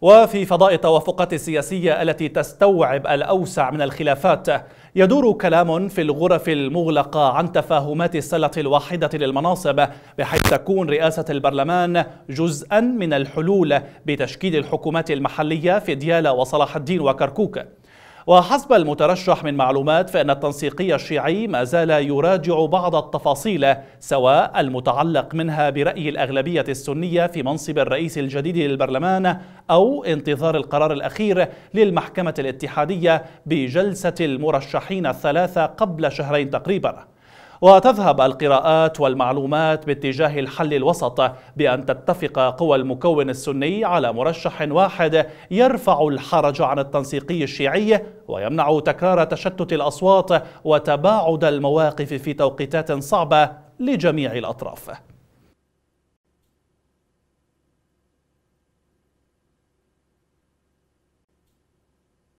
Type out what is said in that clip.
وفي فضاء التوافقات السياسية التي تستوعب الأوسع من الخلافات يدور كلام في الغرف المغلقة عن تفاهمات السلة الواحدة للمناصب بحيث تكون رئاسة البرلمان جزءا من الحلول بتشكيل الحكومات المحلية في ديالى وصلاح الدين وكركوك وحسب المترشح من معلومات فإن التنسيقي الشيعي ما زال يراجع بعض التفاصيل سواء المتعلق منها برأي الأغلبية السنية في منصب الرئيس الجديد للبرلمان أو انتظار القرار الأخير للمحكمة الاتحادية بجلسة المرشحين الثلاثة قبل شهرين تقريباً وتذهب القراءات والمعلومات باتجاه الحل الوسط بأن تتفق قوى المكون السني على مرشح واحد يرفع الحرج عن التنسيقي الشيعي ويمنع تكرار تشتت الأصوات وتباعد المواقف في توقيتات صعبة لجميع الأطراف